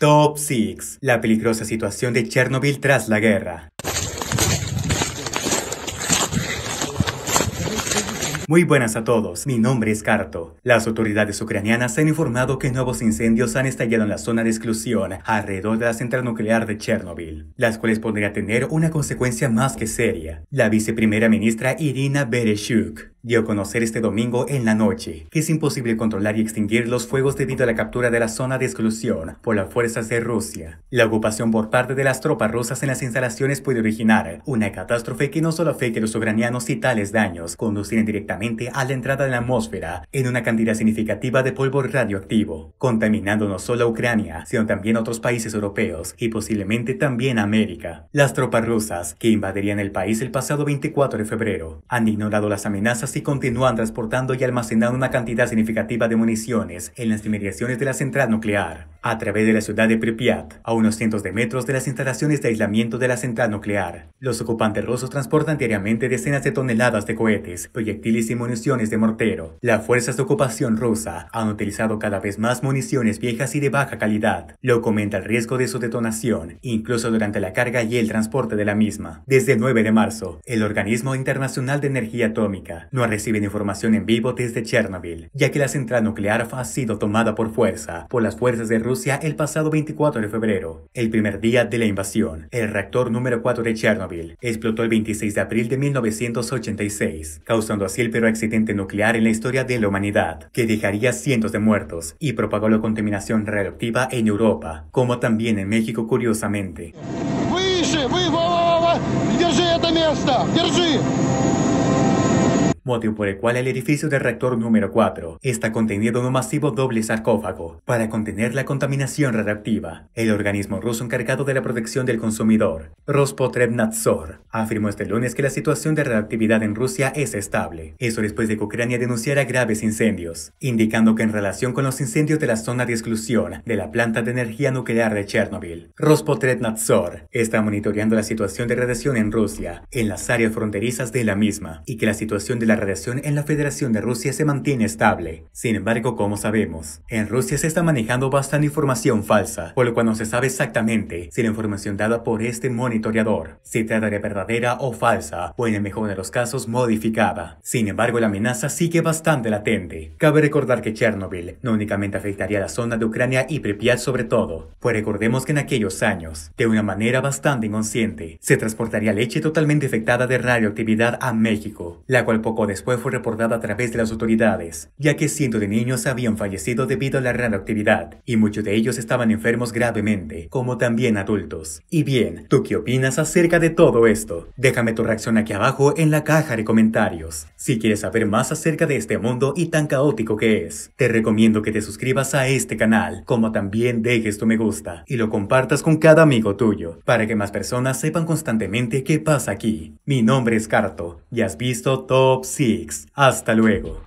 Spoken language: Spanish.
Top 6. La peligrosa situación de Chernobyl tras la guerra. Muy buenas a todos, mi nombre es Carto. Las autoridades ucranianas han informado que nuevos incendios han estallado en la zona de exclusión alrededor de la central nuclear de Chernobyl, las cuales podrían tener una consecuencia más que seria. La viceprimera ministra Irina Bereshuk dio a conocer este domingo en la noche que es imposible controlar y extinguir los fuegos debido a la captura de la zona de exclusión por las fuerzas de Rusia. La ocupación por parte de las tropas rusas en las instalaciones puede originar una catástrofe que no solo afecte a los ucranianos y tales daños conducirán directamente a la entrada de la atmósfera en una cantidad significativa de polvo radioactivo, contaminando no solo a Ucrania, sino también a otros países europeos y posiblemente también a América. Las tropas rusas que invadirían el país el pasado 24 de febrero han ignorado las amenazas y continúan transportando y almacenando una cantidad significativa de municiones en las inmediaciones de la central nuclear a través de la ciudad de Pripyat, a unos cientos de metros de las instalaciones de aislamiento de la central nuclear. Los ocupantes rusos transportan diariamente decenas de toneladas de cohetes, proyectiles y municiones de mortero. Las fuerzas de ocupación rusa han utilizado cada vez más municiones viejas y de baja calidad, lo comenta el riesgo de su detonación, incluso durante la carga y el transporte de la misma. Desde el 9 de marzo, el Organismo Internacional de Energía Atómica no ha recibe información en vivo desde Chernobyl, ya que la central nuclear ha sido tomada por fuerza por las fuerzas de Rusia Rusia el pasado 24 de febrero, el primer día de la invasión. El reactor número 4 de Chernobyl explotó el 26 de abril de 1986, causando así el peor accidente nuclear en la historia de la humanidad, que dejaría cientos de muertos y propagó la contaminación radioactiva en Europa, como también en México curiosamente motivo por el cual el edificio del reactor número 4 está contenido en un masivo doble sarcófago para contener la contaminación radiactiva. El organismo ruso encargado de la protección del consumidor, Rospotrebnadzor, afirmó este lunes que la situación de radiactividad en Rusia es estable, eso después de que Ucrania denunciara graves incendios, indicando que en relación con los incendios de la zona de exclusión de la planta de energía nuclear de Chernobyl, Rospotrebnadzor está monitoreando la situación de radiación en Rusia, en las áreas fronterizas de la misma, y que la situación de la radiación en la Federación de Rusia se mantiene estable. Sin embargo, como sabemos, en Rusia se está manejando bastante información falsa, por lo cual no se sabe exactamente si la información dada por este monitoreador se trataría de verdadera o falsa, o en el mejor de los casos modificada. Sin embargo, la amenaza sigue bastante latente. Cabe recordar que Chernobyl no únicamente afectaría la zona de Ucrania y Pripyat sobre todo, pues recordemos que en aquellos años, de una manera bastante inconsciente, se transportaría leche totalmente afectada de radioactividad a México, la cual poco después fue reportada a través de las autoridades, ya que cientos de niños habían fallecido debido a la radioactividad, y muchos de ellos estaban enfermos gravemente, como también adultos. Y bien, ¿tú qué opinas acerca de todo esto? Déjame tu reacción aquí abajo en la caja de comentarios. Si quieres saber más acerca de este mundo y tan caótico que es, te recomiendo que te suscribas a este canal, como también dejes tu me gusta y lo compartas con cada amigo tuyo, para que más personas sepan constantemente qué pasa aquí. Mi nombre es Carto, y has visto tops SIX. Hasta luego.